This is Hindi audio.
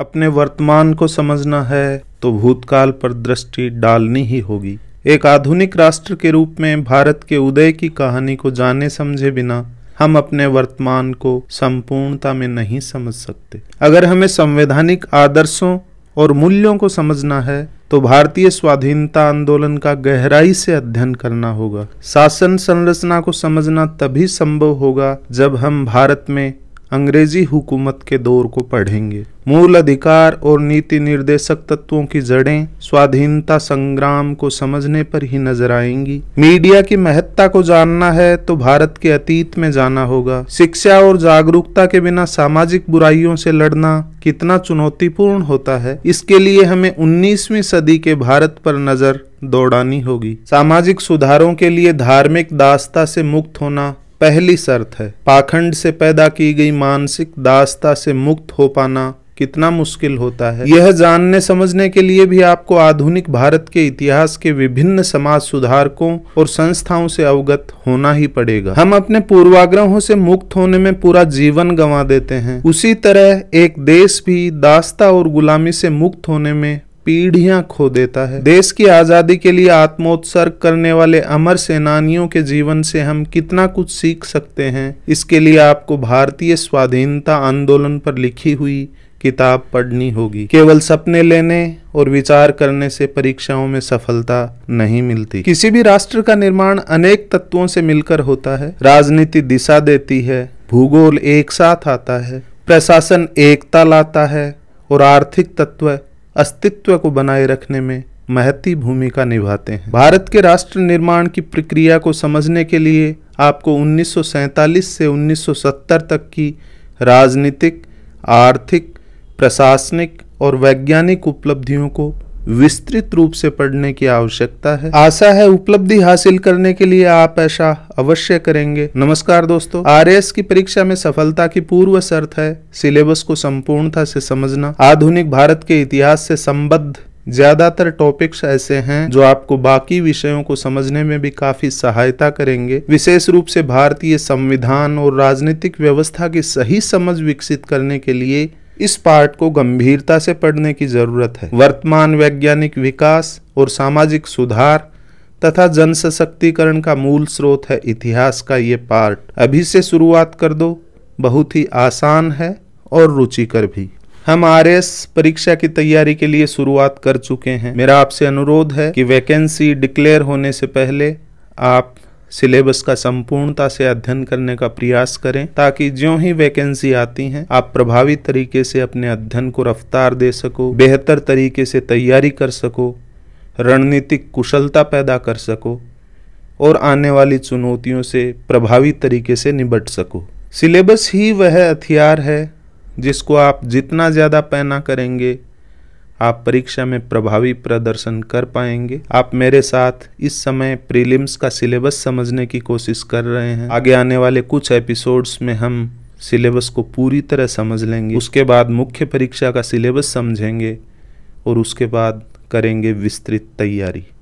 अपने वर्तमान को समझना है तो भूतकाल पर दृष्टि डालनी ही होगी एक आधुनिक राष्ट्र के रूप में भारत के उदय की कहानी को जाने समझे बिना हम अपने वर्तमान को संपूर्णता में नहीं समझ सकते अगर हमें संवैधानिक आदर्शों और मूल्यों को समझना है तो भारतीय स्वाधीनता आंदोलन का गहराई से अध्ययन करना होगा शासन संरचना को समझना तभी संभव होगा जब हम भारत में अंग्रेजी हुकूमत के दौर को पढ़ेंगे मूल अधिकार और नीति निर्देशक तत्वों की जड़ें स्वाधीनता संग्राम को समझने पर ही नजर आएंगी मीडिया की महत्ता को जानना है तो भारत के अतीत में जाना होगा शिक्षा और जागरूकता के बिना सामाजिक बुराइयों से लड़ना कितना चुनौतीपूर्ण होता है इसके लिए हमें उन्नीसवी सदी के भारत पर नजर दौड़ानी होगी सामाजिक सुधारों के लिए धार्मिक दास्ता से मुक्त होना पहली शर्त है पाखंड से पैदा की गई मानसिक दासता से मुक्त हो पाना कितना मुश्किल होता है यह जानने समझने के लिए भी आपको आधुनिक भारत के इतिहास के विभिन्न समाज सुधारकों और संस्थाओं से अवगत होना ही पड़ेगा हम अपने पूर्वाग्रहों से मुक्त होने में पूरा जीवन गंवा देते हैं उसी तरह एक देश भी दास्ता और गुलामी से मुक्त होने में पीढ़ियां खो देता है देश की आजादी के लिए आत्मोत्सर्ग करने वाले अमर सेनानियों के जीवन से हम कितना कुछ सीख सकते हैं इसके लिए आपको भारतीय स्वाधीनता आंदोलन पर लिखी हुई किताब पढ़नी होगी केवल सपने लेने और विचार करने से परीक्षाओं में सफलता नहीं मिलती किसी भी राष्ट्र का निर्माण अनेक तत्वों से मिलकर होता है राजनीति दिशा देती है भूगोल एक साथ आता है प्रशासन एकता लाता है और आर्थिक तत्व अस्तित्व को बनाए रखने में महती भूमिका निभाते हैं भारत के राष्ट्र निर्माण की प्रक्रिया को समझने के लिए आपको उन्नीस से 1970 तक की राजनीतिक आर्थिक प्रशासनिक और वैज्ञानिक उपलब्धियों को विस्तृत रूप से पढ़ने की आवश्यकता है आशा है उपलब्धि हासिल करने के लिए आप ऐसा अवश्य करेंगे नमस्कार दोस्तों आर की परीक्षा में सफलता की पूर्व शर्त है सिलेबस को संपूर्णता से समझना आधुनिक भारत के इतिहास से संबद्ध ज्यादातर टॉपिक्स ऐसे हैं जो आपको बाकी विषयों को समझने में भी काफी सहायता करेंगे विशेष रूप से भारतीय संविधान और राजनीतिक व्यवस्था की सही समझ विकसित करने के लिए इस पाठ को गंभीरता से पढ़ने की जरूरत है वर्तमान वैज्ञानिक विकास और सामाजिक सुधार तथा जन सशक्तिकरण का मूल स्रोत है इतिहास का ये पार्ट अभी से शुरुआत कर दो बहुत ही आसान है और रुचिकर भी हम आर परीक्षा की तैयारी के लिए शुरुआत कर चुके हैं मेरा आपसे अनुरोध है कि वैकेंसी डिक्लेयर होने से पहले आप सिलेबस का संपूर्णता से अध्ययन करने का प्रयास करें ताकि जो ही वैकेंसी आती हैं आप प्रभावी तरीके से अपने अध्ययन को रफ्तार दे सको बेहतर तरीके से तैयारी कर सको रणनीतिक कुशलता पैदा कर सको और आने वाली चुनौतियों से प्रभावी तरीके से निबट सको सिलेबस ही वह हथियार है जिसको आप जितना ज़्यादा पैना करेंगे आप परीक्षा में प्रभावी प्रदर्शन कर पाएंगे आप मेरे साथ इस समय प्रीलिम्स का सिलेबस समझने की कोशिश कर रहे हैं आगे आने वाले कुछ एपिसोड्स में हम सिलेबस को पूरी तरह समझ लेंगे उसके बाद मुख्य परीक्षा का सिलेबस समझेंगे और उसके बाद करेंगे विस्तृत तैयारी